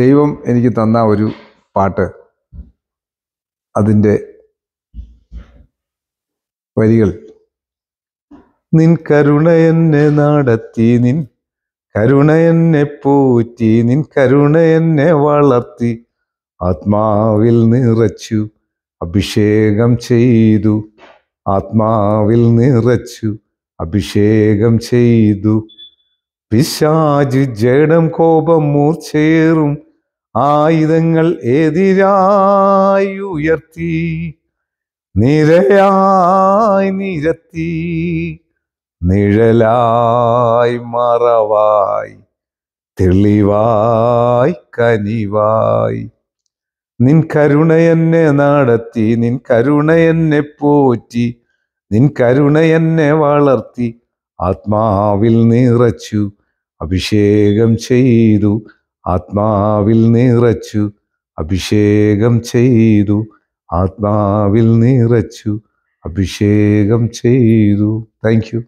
ദൈവം എനിക്ക് തന്ന ഒരു പാട്ട് അതിൻ്റെ വരികൾ നിൻ കരുണ എന്നെ നടത്തി നിൻ കരുണ എന്നെ പോറ്റി നിൻ കരുണ എന്നെ വളർത്തി ആത്മാവിൽ നിറച്ചു അഭിഷേകം ചെയ്തു ആത്മാവിൽ നിറച്ചു അഭിഷേകം ചെയ്തു പിശാജി ജഡം കോപം മൂർച്ചേറും ആയുധങ്ങൾ എതിരായി ഉയർത്തി നിരയായി നിരത്തി നിഴലായി മറവായി തെളിവായി കനിവായി നിൻ കരുണയെന്നെ നടത്തി നിൻ കരുണയെന്നെ പോറ്റി നിൻ കരുണയെന്നെ വളർത്തി ആത്മാവിൽ നിറച്ചു അഭിഷേകം ചെയ്തു ആത്മാവിൽ നിറച്ചു അഭിഷേകം ചെയ്തു ആത്മാവിൽ നിറച്ചു അഭിഷേകം ചെയ്തു താങ്ക് യു